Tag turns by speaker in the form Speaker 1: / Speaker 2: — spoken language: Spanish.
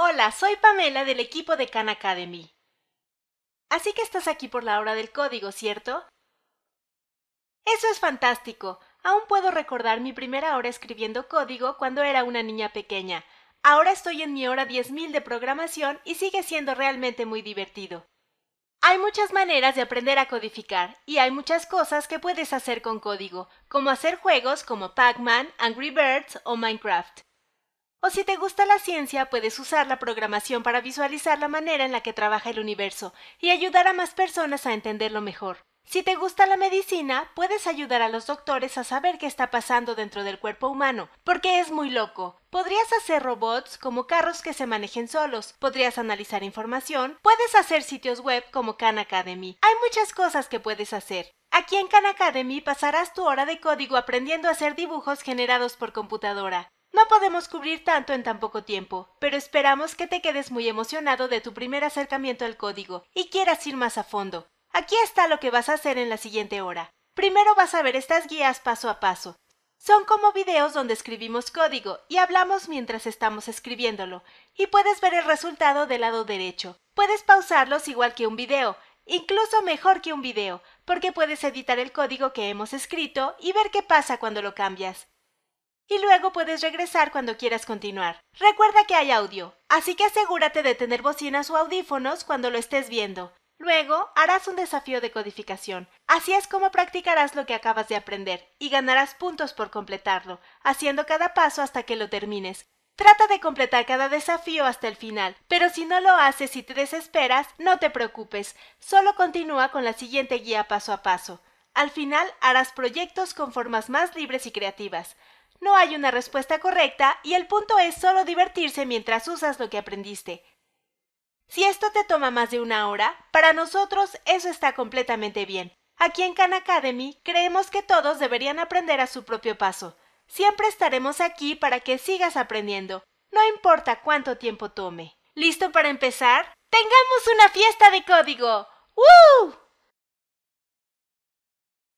Speaker 1: Hola, soy Pamela del equipo de Khan Academy. Así que estás aquí por la hora del código, ¿cierto? Eso es fantástico. Aún puedo recordar mi primera hora escribiendo código cuando era una niña pequeña. Ahora estoy en mi hora 10.000 de programación y sigue siendo realmente muy divertido. Hay muchas maneras de aprender a codificar y hay muchas cosas que puedes hacer con código, como hacer juegos como Pac-Man, Angry Birds o Minecraft. O si te gusta la ciencia, puedes usar la programación para visualizar la manera en la que trabaja el universo y ayudar a más personas a entenderlo mejor. Si te gusta la medicina, puedes ayudar a los doctores a saber qué está pasando dentro del cuerpo humano, porque es muy loco. Podrías hacer robots como carros que se manejen solos, podrías analizar información, puedes hacer sitios web como Khan Academy. Hay muchas cosas que puedes hacer. Aquí en Khan Academy pasarás tu hora de código aprendiendo a hacer dibujos generados por computadora. No podemos cubrir tanto en tan poco tiempo, pero esperamos que te quedes muy emocionado de tu primer acercamiento al código y quieras ir más a fondo. Aquí está lo que vas a hacer en la siguiente hora. Primero vas a ver estas guías paso a paso. Son como videos donde escribimos código y hablamos mientras estamos escribiéndolo, y puedes ver el resultado del lado derecho. Puedes pausarlos igual que un video, incluso mejor que un video, porque puedes editar el código que hemos escrito y ver qué pasa cuando lo cambias y luego puedes regresar cuando quieras continuar. Recuerda que hay audio, así que asegúrate de tener bocinas o audífonos cuando lo estés viendo. Luego harás un desafío de codificación. Así es como practicarás lo que acabas de aprender y ganarás puntos por completarlo, haciendo cada paso hasta que lo termines. Trata de completar cada desafío hasta el final, pero si no lo haces y te desesperas, no te preocupes, solo continúa con la siguiente guía paso a paso. Al final harás proyectos con formas más libres y creativas. No hay una respuesta correcta y el punto es solo divertirse mientras usas lo que aprendiste. Si esto te toma más de una hora, para nosotros eso está completamente bien. Aquí en Khan Academy creemos que todos deberían aprender a su propio paso. Siempre estaremos aquí para que sigas aprendiendo, no importa cuánto tiempo tome. ¿Listo para empezar? ¡Tengamos una fiesta de código! ¡Woo! ¡Uh!